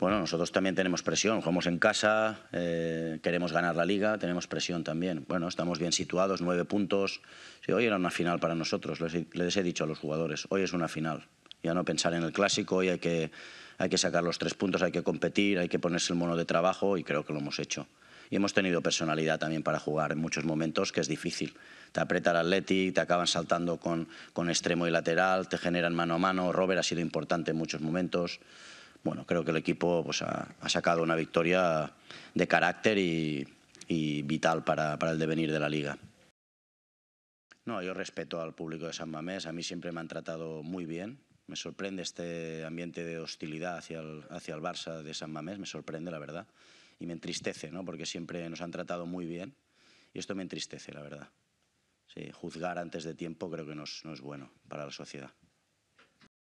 Bueno, nosotros también tenemos presión, jugamos en casa, eh, queremos ganar la liga, tenemos presión también. Bueno, estamos bien situados, nueve puntos. hoy era una final para nosotros, les, he dicho a los jugadores, hoy es una final. Ya no pensar en el clásico, hoy hay que, hay que sacar los tres puntos, hay que competir, hay que ponerse el mono de trabajo y creo que lo hemos hecho. Y hemos tenido personalidad también para jugar en muchos momentos que es difícil. Te aprieta el Athletic, te acaban saltando con, con extremo y lateral, te generan mano a mano. Robert ha sido importante en muchos momentos bueno, creo que el equipo pues, ha, sacado una victoria de carácter y, vital para, el devenir de la liga. No, yo respeto al público de San Mamés, a mí siempre me han tratado muy bien. Me sorprende este ambiente de hostilidad hacia el, hacia el Barça de San Mamés, me sorprende la verdad. Y me entristece, ¿no? porque siempre nos han tratado muy bien y esto me entristece, la verdad. juzgar antes de tiempo creo que no es bueno para la sociedad.